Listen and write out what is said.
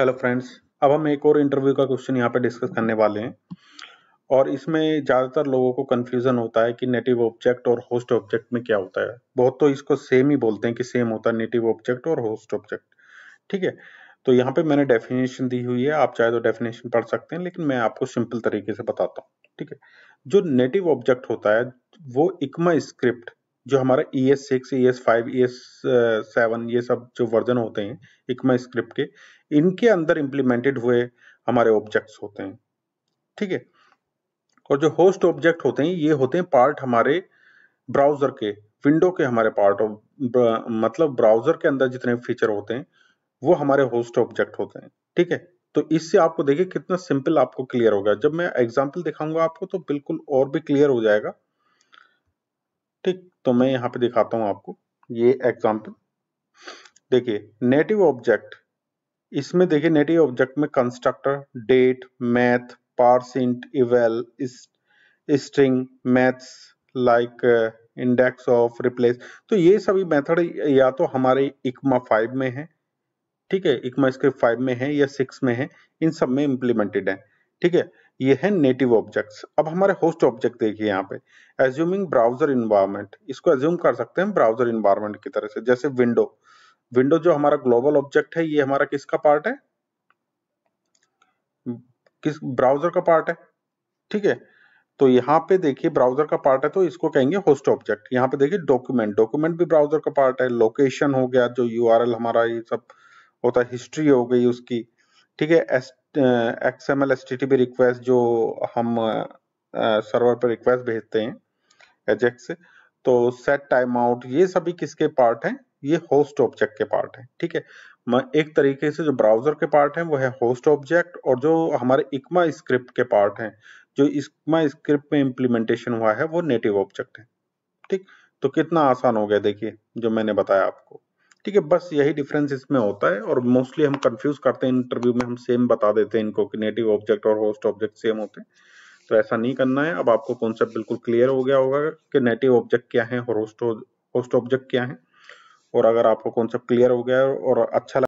hello friends अब हम एक और इंटरव्यू का क्वेश्चन यहाँ पे डिस्कस करने वाले हैं और इसमें ज़्यादातर लोगों को कन्फ्यूज़न होता है कि नेटिव ऑब्जेक्ट और होस्ट ऑब्जेक्ट में क्या होता है बहुत तो इसको सेम ही बोलते हैं कि सेम होता है नेटिव ऑब्जेक्ट और होस्ट ऑब्जेक्ट ठीक है तो यहाँ पे मैंने डेफिनेशन दी हुई है आप चाहे तो डेफिनेशन पढ़ सकते हैं लेकिन मैं आपको सिंपल तरीके से बताता हूँ ठीक है जो नेटिव ऑब्जेक्ट होता है वो इकमा स्क्रिप्ट जो हमारा E S six E S five E S seven ये सब जो वर्जन होते हैं इकमा स्क्रिप्ट के इनके अंदर इंप्लीमेंटेड हुए हमारे ऑब्जेक्ट्स होते हैं ठीक है और जो होस्ट ऑब्जेक्ट होते हैं ये होते हैं पार्ट हमारे ब्राउजर के विंडो के हमारे पार्ट ऑफ मतलब ब्राउजर के अंदर जितने फीचर होते हैं वो हमारे होस्ट ऑब्जेक्ट होते हैं ठीक है तो इससे आपको देखिए कितना सिंपल आपको क्लियर होगा जब मैं एग्जाम्पल दिखाऊंगा आपको तो बिल्कुल और भी क्लियर हो जाएगा ठीक तो मैं यहाँ पे दिखाता हूँ आपको ये एग्जाम्पल देखिए नेटिव ऑब्जेक्ट इसमें देखिए नेटिव ऑब्जेक्ट में constructor date math parse int eval string maths like index of replace तो ये सभी मेथड या तो हमारे इकमा फाइव में है ठीक है इकमा स्क्रिप्ट फाइव में है या सिक्स में है इन सब में इम्प्लीमेंटेड है ठीक है ये है नेटिव ऑब्जेक्ट्स अब हमारे होस्ट ऑब्जेक्ट देखिए यहाँ पे एज्यूमिंग ब्राउजर इन्वायरमेंट इसको एज्यूम कर सकते हैं ब्राउजर इन्वायरमेंट की तरह से जैसे विंडो विंडो जो हमारा ग्लोबल ऑब्जेक्ट है ये हमारा किसका पार्ट है किस ब्राउजर का पार्ट है ठीक है तो यहाँ पे देखिए ब्राउजर का पार्ट है तो इसको कहेंगे होस्ट ऑब्जेक्ट यहाँ पे देखिए डॉक्यूमेंट डॉक्यूमेंट भी ब्राउजर का पार्ट है लोकेशन हो गया जो यू हमारा ये सब होता है हिस्ट्री हो गई उसकी ठीक है S X M L request जो हम सर्वर पर रिक्वेस्ट भेजते हैं एजेक्ट से तो सेट टाइम आउट ये सभी किसके पार्ट हैं ये होस्ट ऑब्जेक्ट के पार्ट है ठीक है एक तरीके से जो ब्राउजर के पार्ट है वो है होस्ट ऑब्जेक्ट और जो हमारे इक्मा स्क्रिप्ट के पार्ट हैं जो इकमा स्क्रिप्ट में इम्प्लीमेंटेशन हुआ है वो नेटिव ऑब्जेक्ट है ठीक तो कितना आसान हो गया देखिए जो मैंने बताया आपको ठीक है बस यही डिफरेंस इसमें होता है और मोस्टली हम कंफ्यूज करते हैं इंटरव्यू में हम सेम बता देते हैं इनको कि नेटिव ऑब्जेक्ट और होस्ट ऑब्जेक्ट सेम होते हैं तो ऐसा नहीं करना है अब आपको कॉन्सेप्ट बिल्कुल क्लियर हो गया होगा कि नेटिव ऑब्जेक्ट क्या है और होस्ट होस्ट ऑब्जेक्ट क्या है और अगर आपको कॉन्सेप्ट क्लियर हो गया है और अच्छा